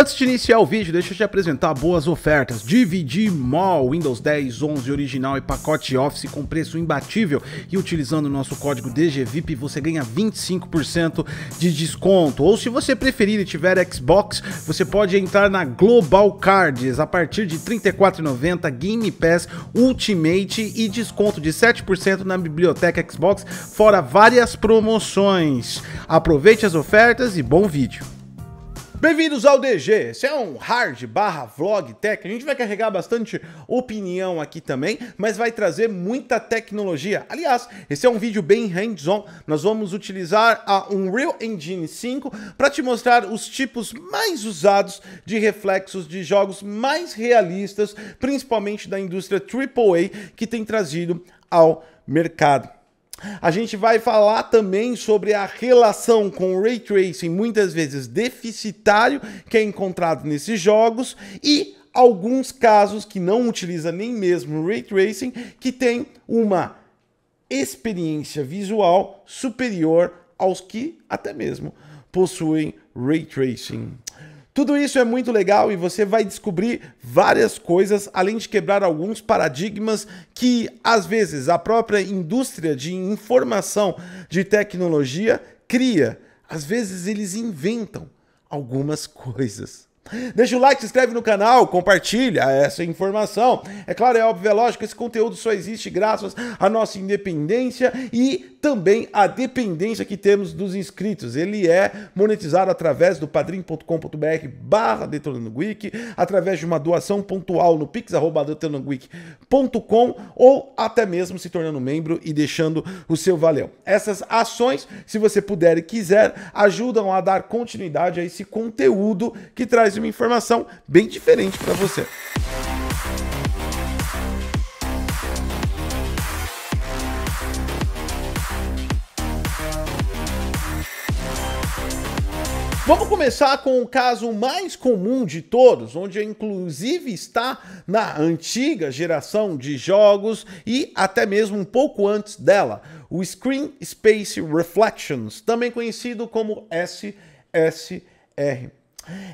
Antes de iniciar o vídeo, deixa eu te apresentar boas ofertas. Dividir Mall Windows 10, 11 original e pacote Office com preço imbatível e utilizando o nosso código DGVIP você ganha 25% de desconto. Ou se você preferir e tiver Xbox, você pode entrar na Global Cards a partir de R$ 34,90 Game Pass Ultimate e desconto de 7% na biblioteca Xbox, fora várias promoções. Aproveite as ofertas e bom vídeo. Bem-vindos ao DG, esse é um hard barra vlog tech, a gente vai carregar bastante opinião aqui também, mas vai trazer muita tecnologia. Aliás, esse é um vídeo bem hands-on, nós vamos utilizar a Unreal Engine 5 para te mostrar os tipos mais usados de reflexos de jogos mais realistas, principalmente da indústria AAA, que tem trazido ao mercado. A gente vai falar também sobre a relação com o ray tracing, muitas vezes deficitário, que é encontrado nesses jogos e alguns casos que não utiliza nem mesmo ray tracing, que tem uma experiência visual superior aos que até mesmo possuem ray tracing. Tudo isso é muito legal e você vai descobrir várias coisas, além de quebrar alguns paradigmas que, às vezes, a própria indústria de informação de tecnologia cria. Às vezes, eles inventam algumas coisas. Deixa o like, se inscreve no canal, compartilha essa informação. É claro, é óbvio, é lógico, esse conteúdo só existe graças à nossa independência e também a dependência que temos dos inscritos. Ele é monetizado através do padrim.com.br barra através de uma doação pontual no pix.detonandogeek.com ou até mesmo se tornando membro e deixando o seu valeu. Essas ações, se você puder e quiser, ajudam a dar continuidade a esse conteúdo que traz uma informação bem diferente para você. Vamos começar com o caso mais comum de todos, onde inclusive está na antiga geração de jogos e até mesmo um pouco antes dela, o Screen Space Reflections, também conhecido como SSR.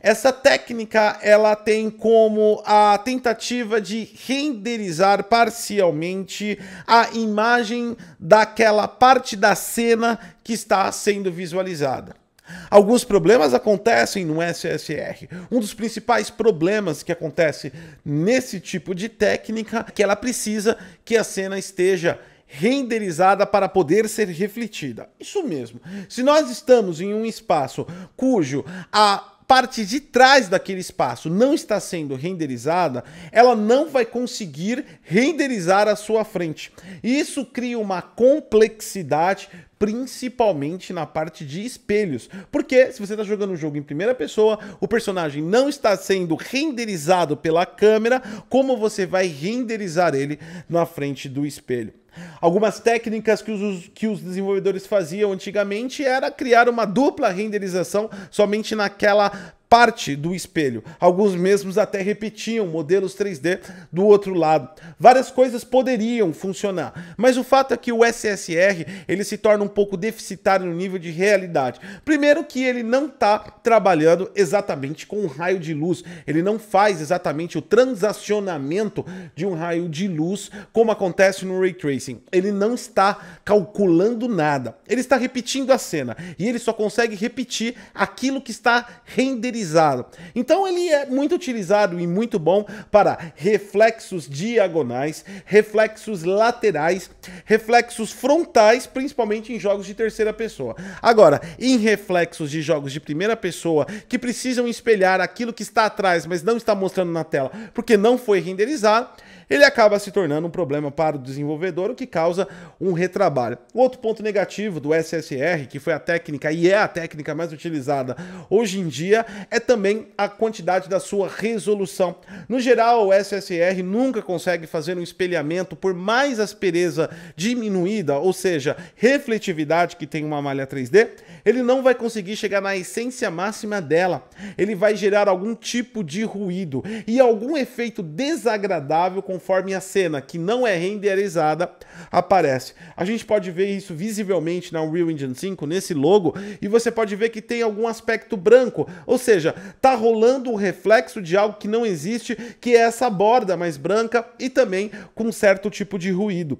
Essa técnica ela tem como a tentativa de renderizar parcialmente a imagem daquela parte da cena que está sendo visualizada. Alguns problemas acontecem no SSR. Um dos principais problemas que acontece nesse tipo de técnica é que ela precisa que a cena esteja renderizada para poder ser refletida. Isso mesmo. Se nós estamos em um espaço cujo a parte de trás daquele espaço não está sendo renderizada, ela não vai conseguir renderizar a sua frente. Isso cria uma complexidade principalmente na parte de espelhos. Porque se você está jogando um jogo em primeira pessoa, o personagem não está sendo renderizado pela câmera, como você vai renderizar ele na frente do espelho. Algumas técnicas que os, que os desenvolvedores faziam antigamente era criar uma dupla renderização somente naquela parte do espelho. Alguns mesmos até repetiam modelos 3D do outro lado. Várias coisas poderiam funcionar, mas o fato é que o SSR ele se torna um pouco deficitário no nível de realidade. Primeiro que ele não está trabalhando exatamente com um raio de luz, ele não faz exatamente o transacionamento de um raio de luz como acontece no ray tracing. Ele não está calculando nada. Ele está repetindo a cena e ele só consegue repetir aquilo que está renderizado utilizado. Então ele é muito utilizado e muito bom para reflexos diagonais, reflexos laterais, reflexos frontais, principalmente em jogos de terceira pessoa. Agora, em reflexos de jogos de primeira pessoa que precisam espelhar aquilo que está atrás, mas não está mostrando na tela, porque não foi renderizado, ele acaba se tornando um problema para o desenvolvedor, o que causa um retrabalho. outro ponto negativo do SSR, que foi a técnica e é a técnica mais utilizada hoje em dia, é também a quantidade da sua resolução. No geral, o SSR nunca consegue fazer um espelhamento, por mais aspereza diminuída, ou seja, refletividade que tem uma malha 3D, ele não vai conseguir chegar na essência máxima dela. Ele vai gerar algum tipo de ruído e algum efeito desagradável conforme a cena que não é renderizada aparece. A gente pode ver isso visivelmente na Unreal Engine 5, nesse logo, e você pode ver que tem algum aspecto branco, ou seja, tá rolando o um reflexo de algo que não existe, que é essa borda mais branca e também com certo tipo de ruído.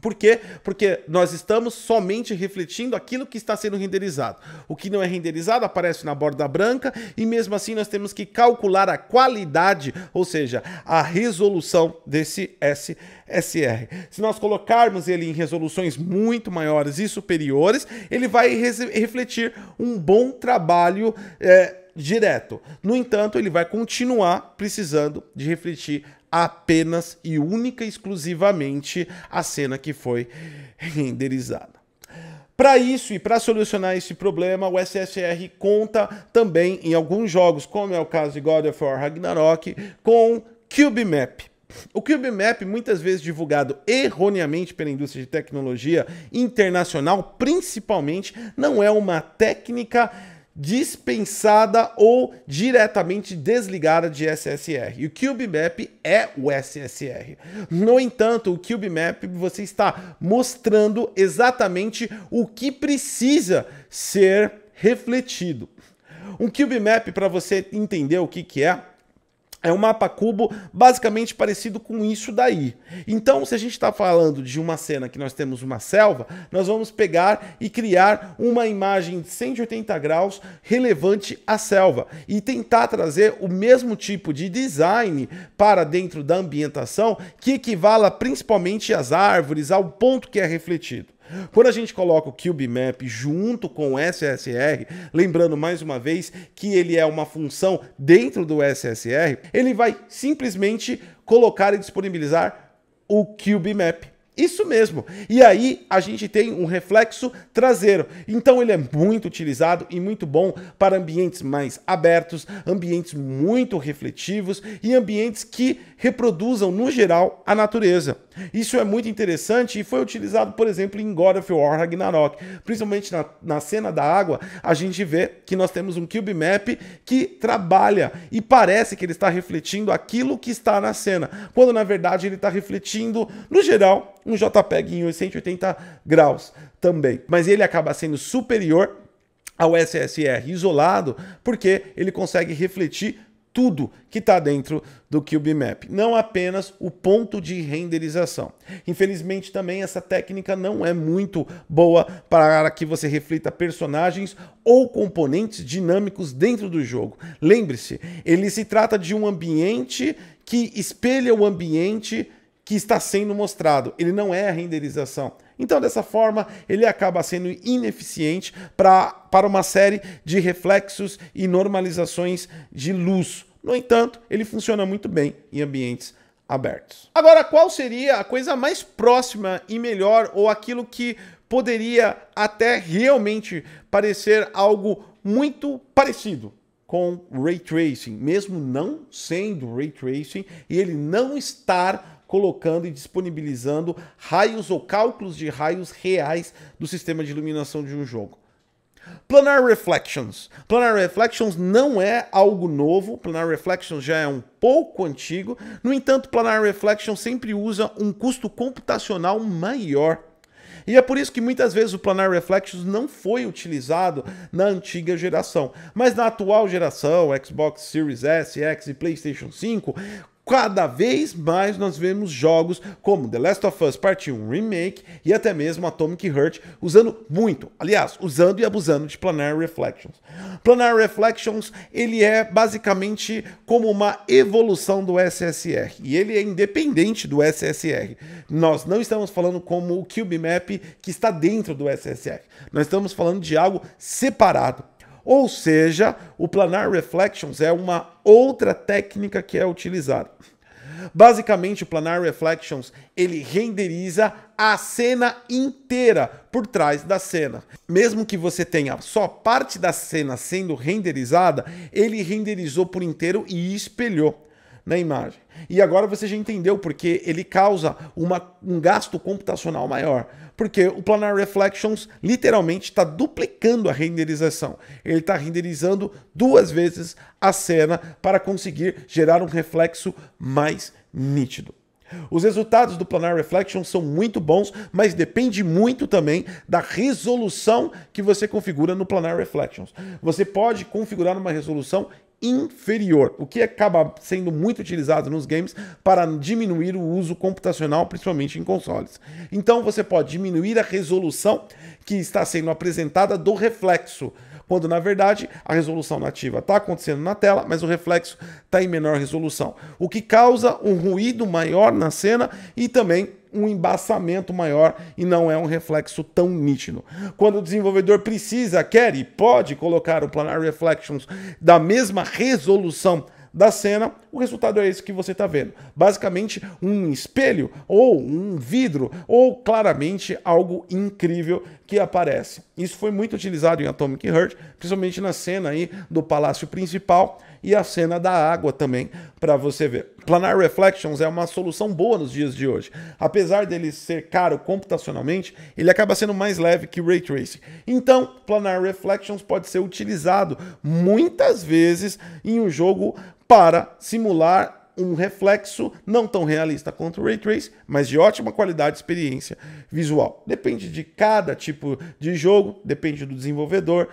Por quê? Porque nós estamos somente refletindo aquilo que está sendo renderizado. O que não é renderizado aparece na borda branca e mesmo assim nós temos que calcular a qualidade, ou seja, a resolução desse SSR. Se nós colocarmos ele em resoluções muito maiores e superiores, ele vai refletir um bom trabalho. É, direto. No entanto, ele vai continuar precisando de refletir apenas e única e exclusivamente a cena que foi renderizada. Para isso e para solucionar esse problema, o SSR conta também em alguns jogos, como é o caso de God of War Ragnarok, com Cube Map. O Cube Map, muitas vezes divulgado erroneamente pela indústria de tecnologia internacional, principalmente, não é uma técnica dispensada ou diretamente desligada de SSR. E o CubeMap é o SSR. No entanto, o CubeMap você está mostrando exatamente o que precisa ser refletido. Um CubeMap, para você entender o que, que é, é um mapa cubo basicamente parecido com isso daí. Então, se a gente está falando de uma cena que nós temos uma selva, nós vamos pegar e criar uma imagem de 180 graus relevante à selva e tentar trazer o mesmo tipo de design para dentro da ambientação que equivala principalmente às árvores, ao ponto que é refletido. Quando a gente coloca o CubeMap junto com o SSR, lembrando mais uma vez que ele é uma função dentro do SSR, ele vai simplesmente colocar e disponibilizar o CubeMap isso mesmo. E aí a gente tem um reflexo traseiro. Então ele é muito utilizado e muito bom para ambientes mais abertos, ambientes muito refletivos e ambientes que reproduzam no geral a natureza. Isso é muito interessante e foi utilizado, por exemplo, em God of War Ragnarok. Principalmente na, na cena da água, a gente vê que nós temos um cube map que trabalha e parece que ele está refletindo aquilo que está na cena, quando na verdade ele está refletindo, no geral, um JPEG em 180 graus também. Mas ele acaba sendo superior ao SSR isolado, porque ele consegue refletir tudo que está dentro do CubeMap, não apenas o ponto de renderização. Infelizmente também essa técnica não é muito boa para que você reflita personagens ou componentes dinâmicos dentro do jogo. Lembre-se, ele se trata de um ambiente que espelha o ambiente que está sendo mostrado, ele não é a renderização. Então, dessa forma, ele acaba sendo ineficiente pra, para uma série de reflexos e normalizações de luz. No entanto, ele funciona muito bem em ambientes abertos. Agora, qual seria a coisa mais próxima e melhor, ou aquilo que poderia até realmente parecer algo muito parecido com ray tracing, mesmo não sendo ray tracing e ele não estar colocando e disponibilizando raios ou cálculos de raios reais do sistema de iluminação de um jogo. Planar Reflections. Planar Reflections não é algo novo, Planar Reflections já é um pouco antigo. No entanto, Planar Reflections sempre usa um custo computacional maior. E é por isso que muitas vezes o Planar Reflections não foi utilizado na antiga geração. Mas na atual geração, Xbox Series S, X e PlayStation 5, Cada vez mais nós vemos jogos como The Last of Us Part 1 Remake e até mesmo Atomic Heart usando muito, aliás, usando e abusando de Planar Reflections. Planar Reflections, ele é basicamente como uma evolução do SSR e ele é independente do SSR. Nós não estamos falando como o Map que está dentro do SSR. Nós estamos falando de algo separado ou seja, o planar reflections é uma outra técnica que é utilizada. Basicamente, o Planar Reflections ele renderiza a cena inteira por trás da cena. Mesmo que você tenha só parte da cena sendo renderizada, ele renderizou por inteiro e espelhou na imagem. E agora você já entendeu porque ele causa uma, um gasto computacional maior. Porque o Planar Reflections literalmente está duplicando a renderização. Ele está renderizando duas vezes a cena para conseguir gerar um reflexo mais nítido. Os resultados do Planar Reflection são muito bons, mas depende muito também da resolução que você configura no Planar Reflections. Você pode configurar uma resolução inferior, o que acaba sendo muito utilizado nos games para diminuir o uso computacional, principalmente em consoles. Então você pode diminuir a resolução que está sendo apresentada do reflexo, quando na verdade a resolução nativa está acontecendo na tela, mas o reflexo está em menor resolução, o que causa um ruído maior na cena e também um embaçamento maior e não é um reflexo tão nítido. Quando o desenvolvedor precisa, quer e pode colocar o Planar Reflections da mesma resolução da cena, o resultado é esse que você está vendo. Basicamente, um espelho ou um vidro ou claramente algo incrível que aparece. Isso foi muito utilizado em Atomic Heart, principalmente na cena aí do palácio principal e a cena da água também para você ver. Planar Reflections é uma solução boa nos dias de hoje. Apesar dele ser caro computacionalmente, ele acaba sendo mais leve que Ray Tracing. Então, Planar Reflections pode ser utilizado muitas vezes em um jogo para simular simular um reflexo não tão realista quanto o Ray Trace, mas de ótima qualidade de experiência visual. Depende de cada tipo de jogo, depende do desenvolvedor,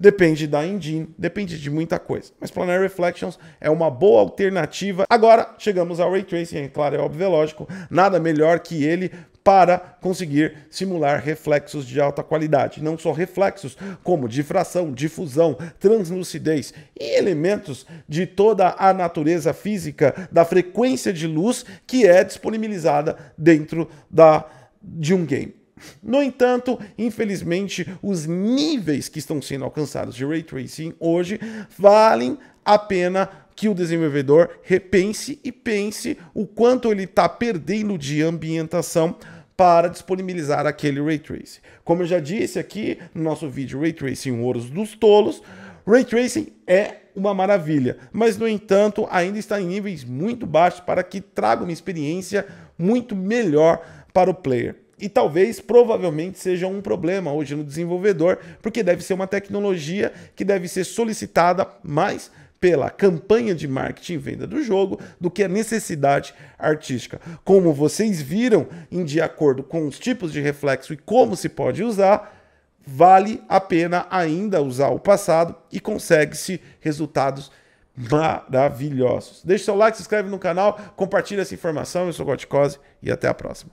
depende da engine, depende de muita coisa. Mas Planar Reflections é uma boa alternativa. Agora chegamos ao Ray Tracing, é claro, é óbvio, e é lógico, nada melhor que ele para conseguir simular reflexos de alta qualidade. Não só reflexos, como difração, difusão, translucidez e elementos de toda a natureza física da frequência de luz que é disponibilizada dentro da, de um game. No entanto, infelizmente, os níveis que estão sendo alcançados de ray tracing hoje valem a pena que o desenvolvedor repense e pense o quanto ele está perdendo de ambientação para disponibilizar aquele ray tracing. Como eu já disse aqui no nosso vídeo Ray Tracing Ouros dos Tolos, ray tracing é uma maravilha, mas no entanto ainda está em níveis muito baixos para que traga uma experiência muito melhor para o player. E talvez, provavelmente, seja um problema hoje no desenvolvedor, porque deve ser uma tecnologia que deve ser solicitada mais pela campanha de marketing e venda do jogo do que a necessidade artística. Como vocês viram, em de acordo com os tipos de reflexo e como se pode usar, vale a pena ainda usar o passado e consegue-se resultados maravilhosos. Deixe seu like, se inscreve no canal, compartilhe essa informação. Eu sou o Goticose e até a próxima.